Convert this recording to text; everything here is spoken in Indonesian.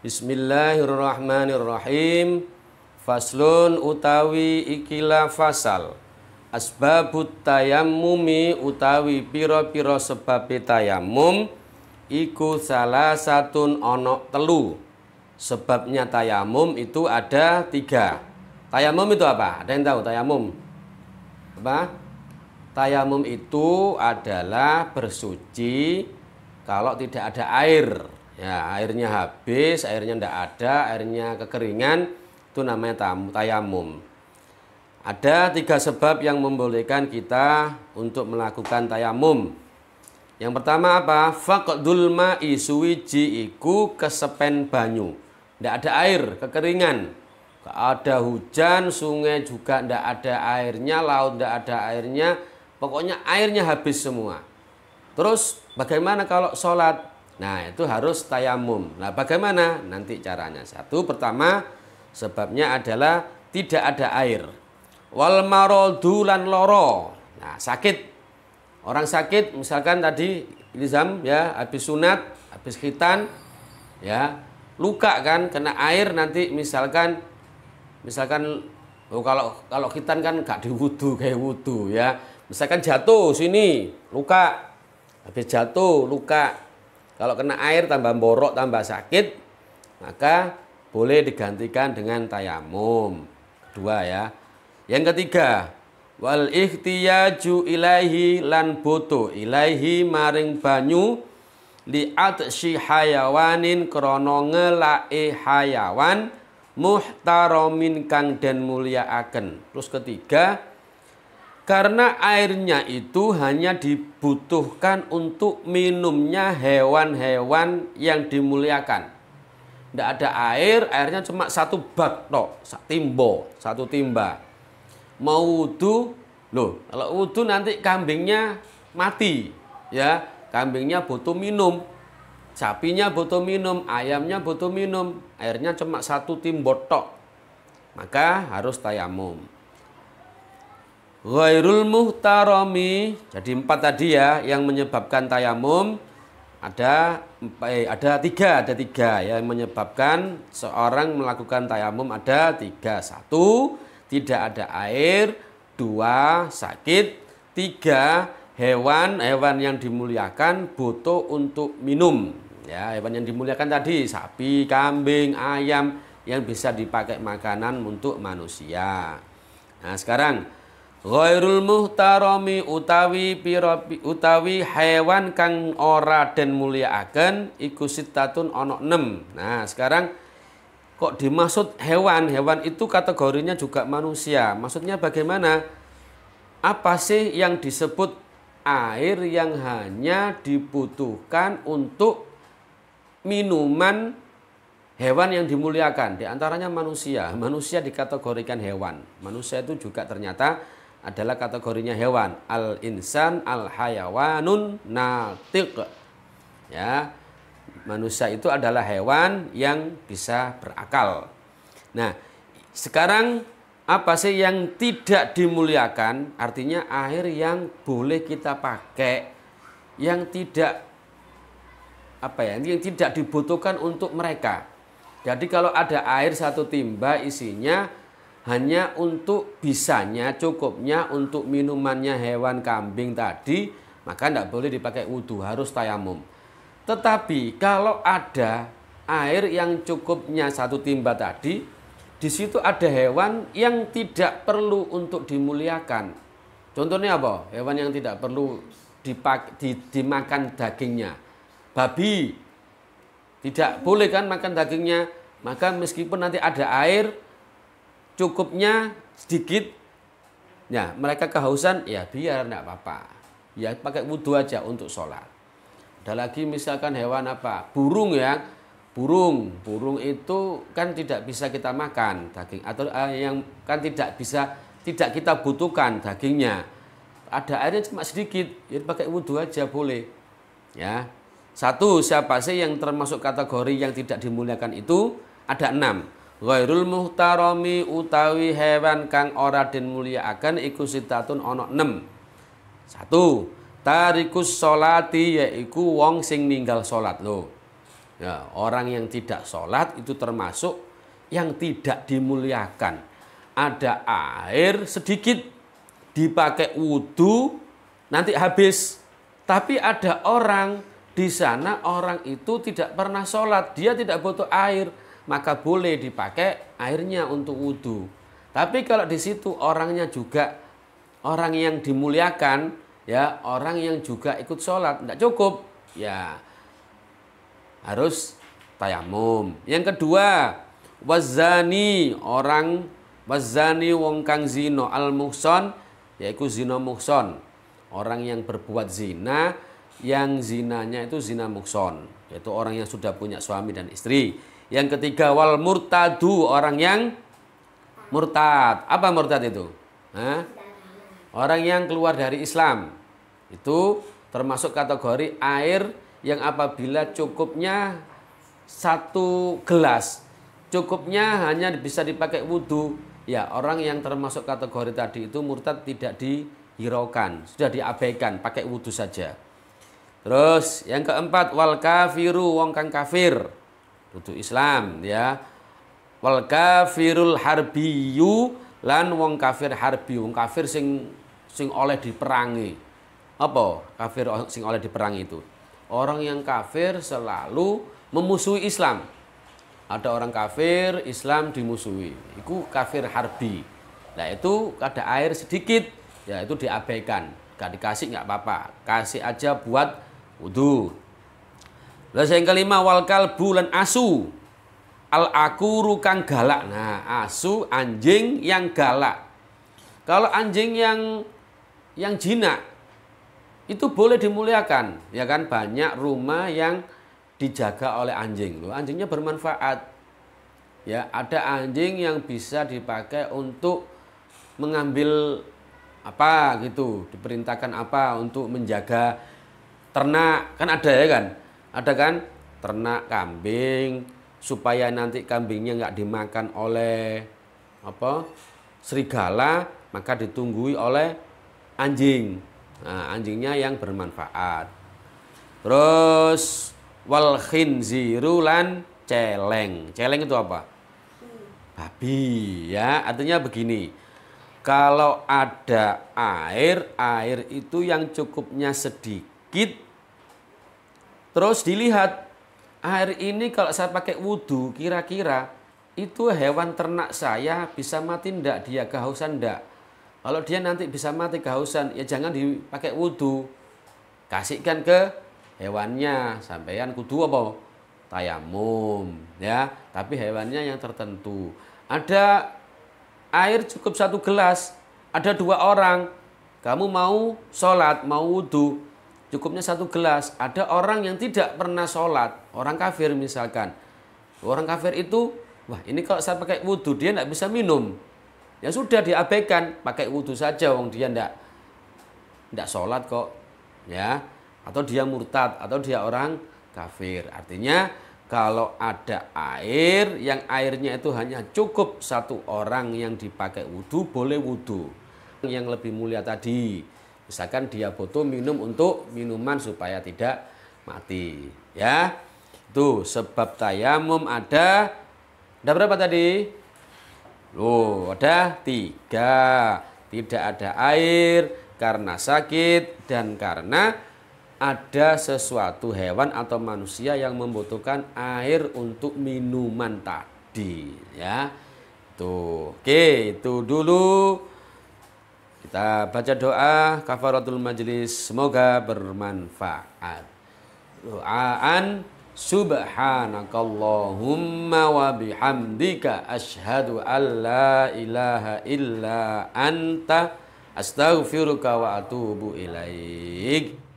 Bismillahirrahmanirrahim. Faslun utawi ikilah fasal. Asbabut tayammumi utawi piro-piro sebab tayammum iku salah satun onok telu. Sebabnya tayamum itu ada tiga. Tayamum itu apa? Ada yang tahu tayamum? Apa? Tayamum itu adalah bersuci kalau tidak ada air ya airnya habis airnya tidak ada airnya kekeringan itu namanya tamu tayamum ada tiga sebab yang membolehkan kita untuk melakukan tayamum yang pertama apa faqdul ma'i suwiji iku kesepen banyu tidak ada air kekeringan Gak ada hujan sungai juga ndak ada airnya laut ndak ada airnya pokoknya airnya habis semua terus bagaimana kalau sholat Nah, itu harus tayamum. Nah, bagaimana nanti caranya? Satu, pertama sebabnya adalah tidak ada air. Wal maradu loro. Nah, sakit. Orang sakit misalkan tadi Ilizam, ya habis sunat, habis khitan ya, luka kan kena air nanti misalkan misalkan oh kalau kalau khitan kan gak diwudu kayak wudu ya. Misalkan jatuh sini luka habis jatuh luka kalau kena air tambah borok, tambah sakit, maka boleh digantikan dengan tayamum. Kedua ya. Yang ketiga, wal ikhtiyaju ilaihi lan butuh ilaihi maring banyu liat si hayawanin krono ngelai hayawan muhtaromin kang dan mulia akan. Terus ketiga, karena airnya itu hanya dibutuhkan untuk minumnya hewan-hewan yang dimuliakan. Tidak ada air, airnya cuma satu bak tok, timbo, satu timba. Mau wudhu, loh, kalau wudhu nanti kambingnya mati, ya, kambingnya butuh minum, sapinya butuh minum, ayamnya butuh minum, airnya cuma satu timbo tok. Maka harus tayamum. Ghairul muhtarami. Jadi empat tadi ya yang menyebabkan tayamum ada eh, ada tiga ada tiga ya yang menyebabkan seorang melakukan tayamum ada tiga satu tidak ada air dua sakit tiga hewan hewan yang dimuliakan butuh untuk minum ya hewan yang dimuliakan tadi sapi kambing ayam yang bisa dipakai makanan untuk manusia nah sekarang Ghairul muhtarami utawi piro, utawi hewan kang ora den mulyaaken iku sitatun ana 6. Nah, sekarang kok dimaksud hewan? Hewan itu kategorinya juga manusia. Maksudnya bagaimana? Apa sih yang disebut air yang hanya dibutuhkan untuk minuman hewan yang dimuliakan? Di antaranya manusia. Manusia dikategorikan hewan. Manusia itu juga ternyata adalah kategorinya hewan al insan al hayawanun natiq ya manusia itu adalah hewan yang bisa berakal nah sekarang apa sih yang tidak dimuliakan artinya air yang boleh kita pakai yang tidak apa ya yang tidak dibutuhkan untuk mereka jadi kalau ada air satu timba isinya hanya untuk bisanya cukupnya untuk minumannya hewan kambing tadi maka tidak boleh dipakai wudhu harus tayamum tetapi kalau ada air yang cukupnya satu timba tadi di situ ada hewan yang tidak perlu untuk dimuliakan contohnya apa hewan yang tidak perlu dipak, di, dimakan dagingnya babi tidak boleh kan makan dagingnya maka meskipun nanti ada air cukupnya sedikit ya mereka kehausan ya biar enggak apa-apa ya pakai wudhu aja untuk sholat ada lagi misalkan hewan apa burung ya burung burung itu kan tidak bisa kita makan daging atau eh, yang kan tidak bisa tidak kita butuhkan dagingnya ada airnya cuma sedikit ya pakai wudhu aja boleh ya satu siapa sih yang termasuk kategori yang tidak dimuliakan itu ada enam Ghairul muhtarami utawi hewan kang ora den mulyakaken iku sitatun ana 6. Satu, tarikus solati yaiku wong sing ninggal solat lo Ya, orang yang tidak solat itu termasuk yang tidak dimuliakan. Ada air sedikit dipakai wudhu nanti habis. Tapi ada orang di sana orang itu tidak pernah sholat, dia tidak butuh air, maka boleh dipakai airnya untuk wudhu. Tapi kalau di situ orangnya juga orang yang dimuliakan, ya orang yang juga ikut sholat, tidak cukup, ya harus tayamum. Yang kedua, wazani orang wazani wong kang zino al muhson yaitu zino muhson orang yang berbuat zina yang zinanya itu zina muhson yaitu orang yang sudah punya suami dan istri yang ketiga wal murtadu orang yang murtad. Apa murtad itu? Hah? Orang yang keluar dari Islam. Itu termasuk kategori air yang apabila cukupnya satu gelas, cukupnya hanya bisa dipakai wudhu. Ya, orang yang termasuk kategori tadi itu murtad tidak dihiraukan, sudah diabaikan, pakai wudhu saja. Terus yang keempat wal kafiru wong kang kafir dudu Islam ya wal kafirul harbiyu lan wong kafir harbi wong kafir sing sing oleh diperangi apa kafir sing oleh diperangi itu orang yang kafir selalu memusuhi Islam ada orang kafir Islam dimusuhi itu kafir harbi nah itu ada air sedikit ya itu diabaikan gak dikasih nggak apa-apa kasih aja buat wudhu Lalu yang kelima wal kalbu lan asu. Al akuru kang galak. Nah, asu anjing yang galak. Kalau anjing yang yang jinak itu boleh dimuliakan, ya kan? Banyak rumah yang dijaga oleh anjing. Loh, anjingnya bermanfaat. Ya, ada anjing yang bisa dipakai untuk mengambil apa gitu, diperintahkan apa untuk menjaga ternak, kan ada ya kan? Ada kan? Ternak kambing supaya nanti kambingnya nggak dimakan oleh apa serigala maka ditunggui oleh anjing nah, anjingnya yang bermanfaat terus wal khinziru lan celeng celeng itu apa babi ya artinya begini kalau ada air air itu yang cukupnya sedikit Terus dilihat air ini kalau saya pakai wudhu kira-kira itu hewan ternak saya bisa mati ndak dia kehausan ndak. Kalau dia nanti bisa mati kehausan ya jangan dipakai wudhu. Kasihkan ke hewannya sampean kudu apa? Tayamum ya, tapi hewannya yang tertentu. Ada air cukup satu gelas, ada dua orang. Kamu mau sholat, mau wudhu, cukupnya satu gelas. Ada orang yang tidak pernah sholat, orang kafir misalkan. Orang kafir itu, wah ini kalau saya pakai wudhu dia tidak bisa minum. Ya sudah diabaikan, pakai wudhu saja, wong dia tidak tidak sholat kok, ya. Atau dia murtad, atau dia orang kafir. Artinya kalau ada air yang airnya itu hanya cukup satu orang yang dipakai wudhu boleh wudhu yang lebih mulia tadi Misalkan dia butuh minum untuk minuman supaya tidak mati, ya. Tuh sebab tayamum ada ada berapa tadi? Loh, ada tiga. Tidak ada air karena sakit dan karena ada sesuatu hewan atau manusia yang membutuhkan air untuk minuman tadi, ya. Tuh, oke, itu dulu. Kita baca doa kafaratul majlis semoga bermanfaat. Doaan subhanakallahumma wa bihamdika asyhadu an la ilaha illa anta astaghfiruka wa atubu ilaik.